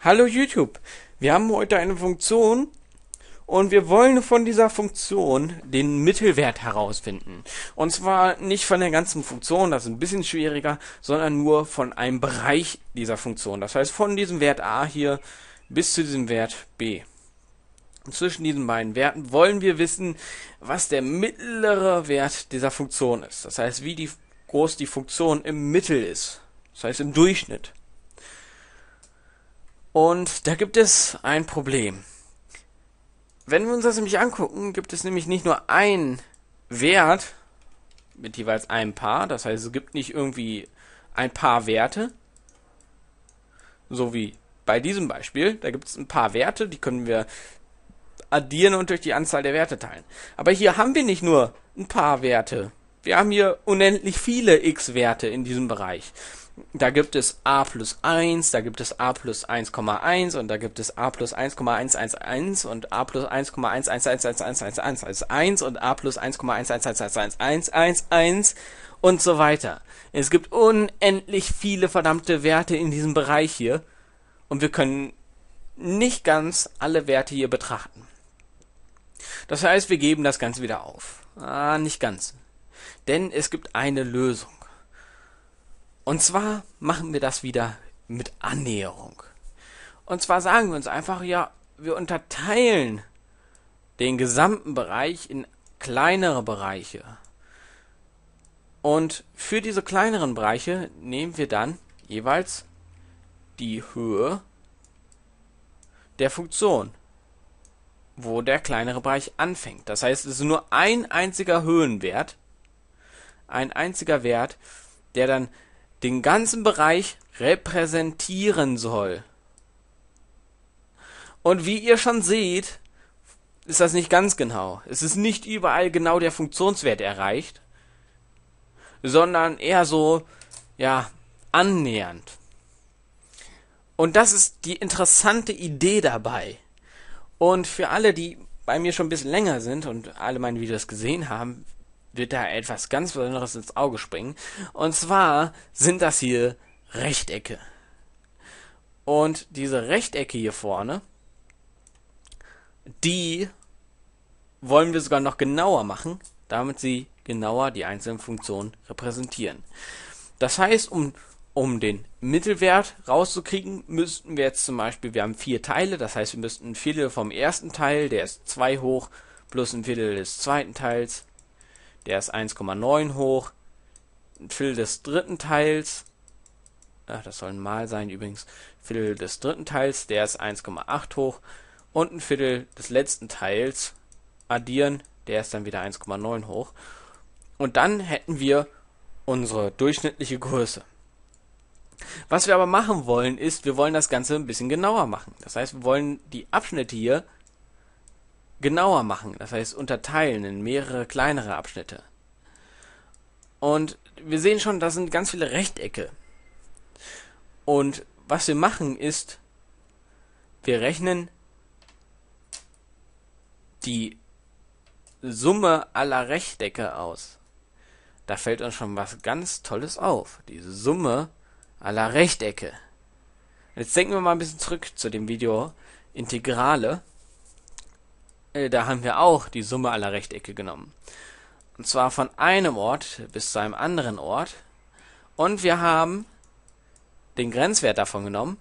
Hallo YouTube, wir haben heute eine Funktion und wir wollen von dieser Funktion den Mittelwert herausfinden. Und zwar nicht von der ganzen Funktion, das ist ein bisschen schwieriger, sondern nur von einem Bereich dieser Funktion. Das heißt von diesem Wert a hier bis zu diesem Wert b. Und zwischen diesen beiden Werten wollen wir wissen, was der mittlere Wert dieser Funktion ist. Das heißt, wie die, groß die Funktion im Mittel ist. Das heißt im Durchschnitt. Und da gibt es ein Problem. Wenn wir uns das nämlich angucken, gibt es nämlich nicht nur einen Wert mit jeweils einem Paar. Das heißt, es gibt nicht irgendwie ein paar Werte. So wie bei diesem Beispiel. Da gibt es ein paar Werte, die können wir addieren und durch die Anzahl der Werte teilen. Aber hier haben wir nicht nur ein paar Werte. Wir haben hier unendlich viele x-Werte in diesem Bereich da gibt es a plus 1, da gibt es a plus 1,1 und da gibt es a plus 1,111 und a plus 1,111111111 und a plus 1,111111111 und so weiter. Es gibt unendlich viele verdammte Werte in diesem Bereich hier und wir können nicht ganz alle Werte hier betrachten. Das heißt, wir geben das Ganze wieder auf. Ah, nicht ganz. Denn es gibt eine Lösung. Und zwar machen wir das wieder mit Annäherung. Und zwar sagen wir uns einfach, ja, wir unterteilen den gesamten Bereich in kleinere Bereiche. Und für diese kleineren Bereiche nehmen wir dann jeweils die Höhe der Funktion, wo der kleinere Bereich anfängt. Das heißt, es ist nur ein einziger Höhenwert, ein einziger Wert, der dann den ganzen Bereich repräsentieren soll. Und wie ihr schon seht, ist das nicht ganz genau. Es ist nicht überall genau der Funktionswert erreicht, sondern eher so, ja, annähernd. Und das ist die interessante Idee dabei. Und für alle, die bei mir schon ein bisschen länger sind und alle meine Videos gesehen haben, wird da etwas ganz Besonderes ins Auge springen. Und zwar sind das hier Rechtecke. Und diese Rechtecke hier vorne, die wollen wir sogar noch genauer machen, damit sie genauer die einzelnen Funktionen repräsentieren. Das heißt, um, um den Mittelwert rauszukriegen, müssten wir jetzt zum Beispiel, wir haben vier Teile, das heißt, wir müssten ein Viertel vom ersten Teil, der ist 2 hoch, plus ein Viertel des zweiten Teils, der ist 1,9 hoch. Ein Viertel des dritten Teils. Ach, das soll ein Mal sein übrigens. Viertel des dritten Teils, der ist 1,8 hoch. Und ein Viertel des letzten Teils addieren, der ist dann wieder 1,9 hoch. Und dann hätten wir unsere durchschnittliche Größe. Was wir aber machen wollen, ist, wir wollen das Ganze ein bisschen genauer machen. Das heißt, wir wollen die Abschnitte hier genauer machen, das heißt unterteilen in mehrere kleinere Abschnitte. Und wir sehen schon, da sind ganz viele Rechtecke. Und was wir machen ist, wir rechnen die Summe aller Rechtecke aus. Da fällt uns schon was ganz Tolles auf. Die Summe aller Rechtecke. Jetzt denken wir mal ein bisschen zurück zu dem Video Integrale. Äh, da haben wir auch die Summe aller Rechtecke genommen. Und zwar von einem Ort bis zu einem anderen Ort. Und wir haben den Grenzwert davon genommen.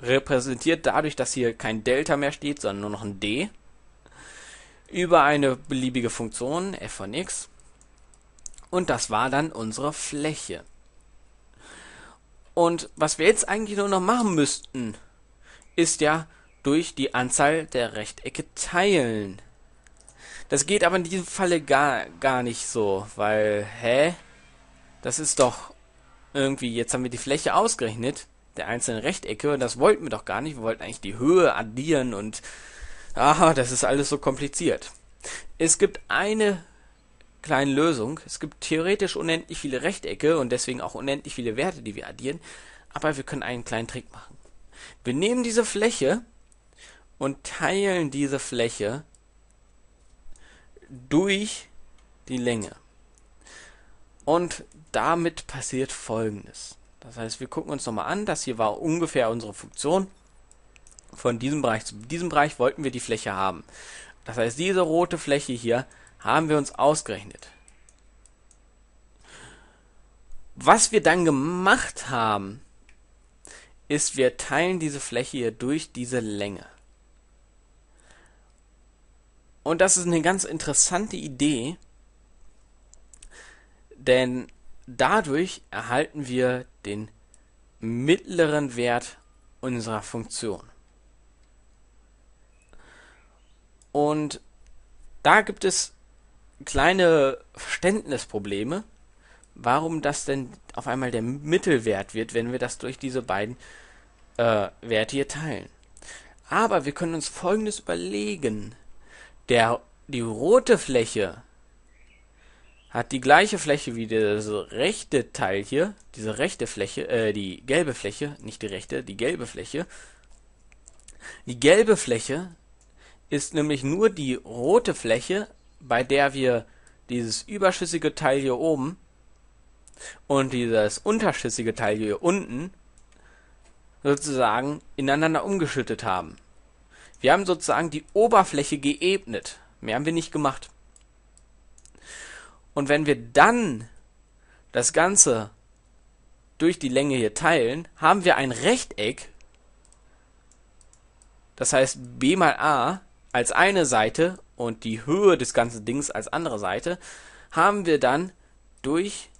Repräsentiert dadurch, dass hier kein Delta mehr steht, sondern nur noch ein D. Über eine beliebige Funktion f von x. Und das war dann unsere Fläche. Und was wir jetzt eigentlich nur noch machen müssten, ist ja durch die Anzahl der Rechtecke teilen. Das geht aber in diesem Falle gar, gar nicht so, weil, hä? Das ist doch irgendwie, jetzt haben wir die Fläche ausgerechnet, der einzelnen Rechtecke, und das wollten wir doch gar nicht. Wir wollten eigentlich die Höhe addieren und, aha, das ist alles so kompliziert. Es gibt eine kleine Lösung. Es gibt theoretisch unendlich viele Rechtecke und deswegen auch unendlich viele Werte, die wir addieren, aber wir können einen kleinen Trick machen. Wir nehmen diese Fläche und teilen diese Fläche durch die Länge. Und damit passiert Folgendes. Das heißt, wir gucken uns nochmal an, das hier war ungefähr unsere Funktion. Von diesem Bereich zu diesem Bereich wollten wir die Fläche haben. Das heißt, diese rote Fläche hier haben wir uns ausgerechnet. Was wir dann gemacht haben, ist, wir teilen diese Fläche hier durch diese Länge. Und das ist eine ganz interessante Idee, denn dadurch erhalten wir den mittleren Wert unserer Funktion. Und da gibt es kleine Verständnisprobleme, warum das denn auf einmal der Mittelwert wird, wenn wir das durch diese beiden äh, Werte hier teilen. Aber wir können uns Folgendes überlegen. Der, die rote Fläche hat die gleiche Fläche wie das rechte Teil hier, diese rechte Fläche, äh, die gelbe Fläche, nicht die rechte, die gelbe Fläche. Die gelbe Fläche ist nämlich nur die rote Fläche, bei der wir dieses überschüssige Teil hier oben und dieses unterschüssige Teil hier unten sozusagen ineinander umgeschüttet haben. Wir haben sozusagen die Oberfläche geebnet. Mehr haben wir nicht gemacht. Und wenn wir dann das Ganze durch die Länge hier teilen, haben wir ein Rechteck, das heißt b mal a als eine Seite und die Höhe des ganzen Dings als andere Seite, haben wir dann durch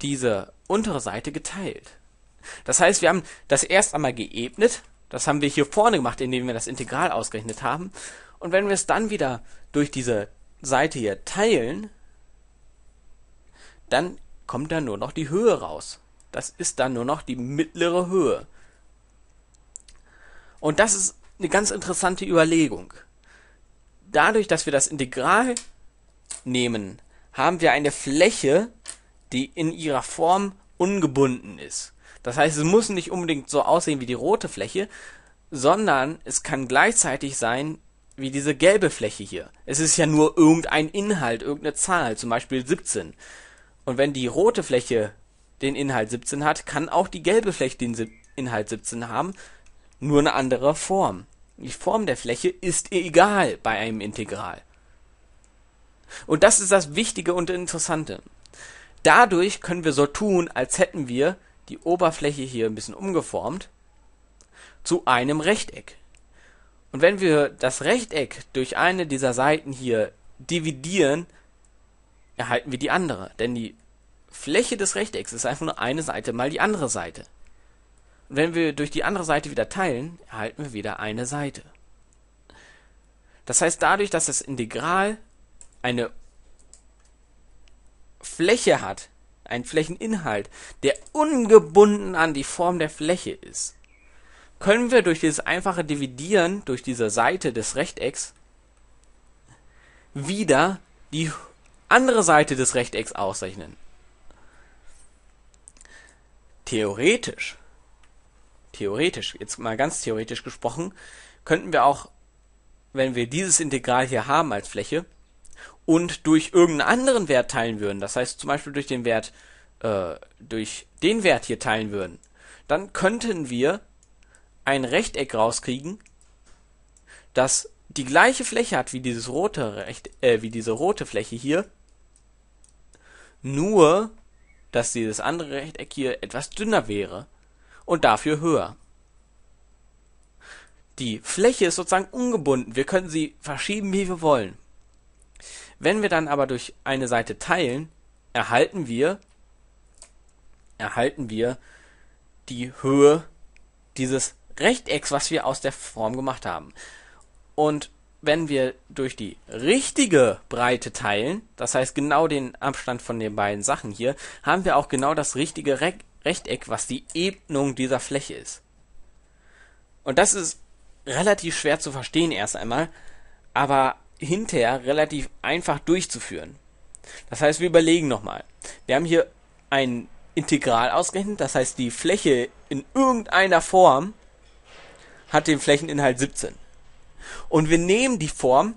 diese untere Seite geteilt. Das heißt, wir haben das erst einmal geebnet, das haben wir hier vorne gemacht, indem wir das Integral ausgerechnet haben. Und wenn wir es dann wieder durch diese Seite hier teilen, dann kommt da nur noch die Höhe raus. Das ist dann nur noch die mittlere Höhe. Und das ist eine ganz interessante Überlegung. Dadurch, dass wir das Integral nehmen, haben wir eine Fläche, die in ihrer Form ungebunden ist. Das heißt, es muss nicht unbedingt so aussehen wie die rote Fläche, sondern es kann gleichzeitig sein wie diese gelbe Fläche hier. Es ist ja nur irgendein Inhalt, irgendeine Zahl, zum Beispiel 17. Und wenn die rote Fläche den Inhalt 17 hat, kann auch die gelbe Fläche den Inhalt 17 haben, nur eine andere Form. Die Form der Fläche ist egal bei einem Integral. Und das ist das Wichtige und Interessante. Dadurch können wir so tun, als hätten wir die Oberfläche hier ein bisschen umgeformt zu einem Rechteck. Und wenn wir das Rechteck durch eine dieser Seiten hier dividieren, erhalten wir die andere. Denn die Fläche des Rechtecks ist einfach nur eine Seite mal die andere Seite. Und wenn wir durch die andere Seite wieder teilen, erhalten wir wieder eine Seite. Das heißt, dadurch, dass das Integral eine Fläche hat, ein Flächeninhalt, der ungebunden an die Form der Fläche ist, können wir durch dieses einfache Dividieren durch diese Seite des Rechtecks wieder die andere Seite des Rechtecks ausrechnen. Theoretisch, theoretisch, jetzt mal ganz theoretisch gesprochen, könnten wir auch, wenn wir dieses Integral hier haben als Fläche, und durch irgendeinen anderen Wert teilen würden, das heißt zum Beispiel durch den Wert, äh, durch den Wert hier teilen würden, dann könnten wir ein Rechteck rauskriegen, das die gleiche Fläche hat wie dieses rote Recht, äh, wie diese rote Fläche hier, nur dass dieses andere Rechteck hier etwas dünner wäre und dafür höher. Die Fläche ist sozusagen ungebunden. Wir können sie verschieben, wie wir wollen. Wenn wir dann aber durch eine Seite teilen, erhalten wir, erhalten wir die Höhe dieses Rechtecks, was wir aus der Form gemacht haben. Und wenn wir durch die richtige Breite teilen, das heißt genau den Abstand von den beiden Sachen hier, haben wir auch genau das richtige Re Rechteck, was die Ebnung dieser Fläche ist. Und das ist relativ schwer zu verstehen erst einmal, aber hinterher relativ einfach durchzuführen. Das heißt, wir überlegen nochmal. Wir haben hier ein Integral ausgerechnet, das heißt, die Fläche in irgendeiner Form hat den Flächeninhalt 17. Und wir nehmen die Form,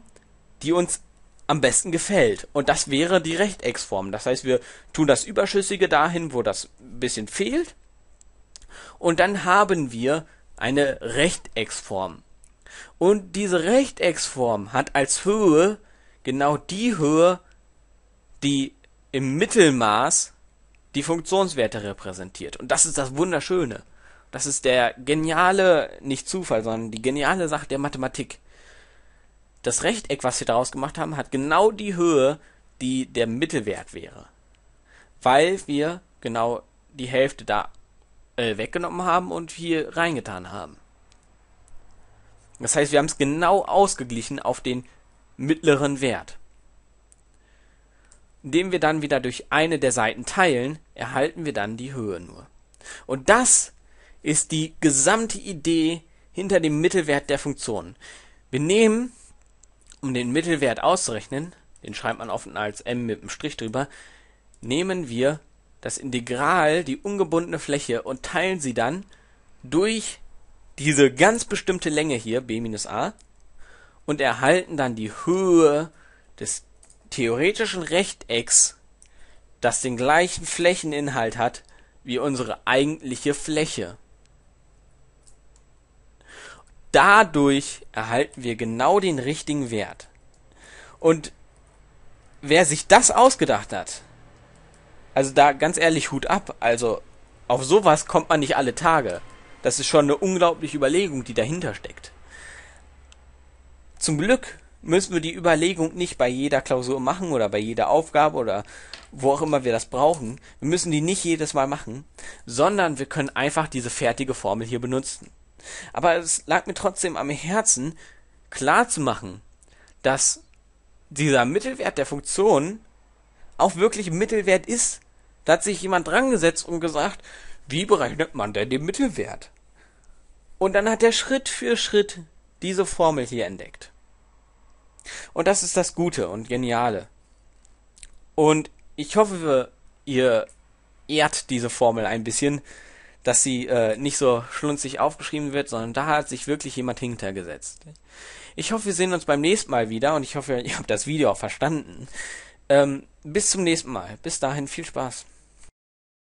die uns am besten gefällt. Und das wäre die Rechtecksform. Das heißt, wir tun das Überschüssige dahin, wo das ein bisschen fehlt. Und dann haben wir eine Rechtecksform. Und diese Rechtecksform hat als Höhe genau die Höhe, die im Mittelmaß die Funktionswerte repräsentiert. Und das ist das Wunderschöne. Das ist der geniale, nicht Zufall, sondern die geniale Sache der Mathematik. Das Rechteck, was wir daraus gemacht haben, hat genau die Höhe, die der Mittelwert wäre. Weil wir genau die Hälfte da äh, weggenommen haben und hier reingetan haben. Das heißt, wir haben es genau ausgeglichen auf den mittleren Wert. Indem wir dann wieder durch eine der Seiten teilen, erhalten wir dann die Höhe nur. Und das ist die gesamte Idee hinter dem Mittelwert der Funktionen. Wir nehmen, um den Mittelwert auszurechnen, den schreibt man offen als m mit einem Strich drüber, nehmen wir das Integral, die ungebundene Fläche, und teilen sie dann durch diese ganz bestimmte Länge hier, b-a, und erhalten dann die Höhe des theoretischen Rechtecks, das den gleichen Flächeninhalt hat wie unsere eigentliche Fläche. Dadurch erhalten wir genau den richtigen Wert. Und wer sich das ausgedacht hat, also da ganz ehrlich Hut ab, also auf sowas kommt man nicht alle Tage. Das ist schon eine unglaubliche Überlegung, die dahinter steckt. Zum Glück müssen wir die Überlegung nicht bei jeder Klausur machen oder bei jeder Aufgabe oder wo auch immer wir das brauchen. Wir müssen die nicht jedes Mal machen, sondern wir können einfach diese fertige Formel hier benutzen. Aber es lag mir trotzdem am Herzen, klar zu machen, dass dieser Mittelwert der Funktion auch wirklich Mittelwert ist. Da hat sich jemand dran gesetzt und gesagt, wie berechnet man denn den Mittelwert? Und dann hat er Schritt für Schritt diese Formel hier entdeckt. Und das ist das Gute und Geniale. Und ich hoffe, ihr ehrt diese Formel ein bisschen, dass sie äh, nicht so schlunzig aufgeschrieben wird, sondern da hat sich wirklich jemand hintergesetzt. Ich hoffe, wir sehen uns beim nächsten Mal wieder und ich hoffe, ihr habt das Video auch verstanden. Ähm, bis zum nächsten Mal. Bis dahin viel Spaß.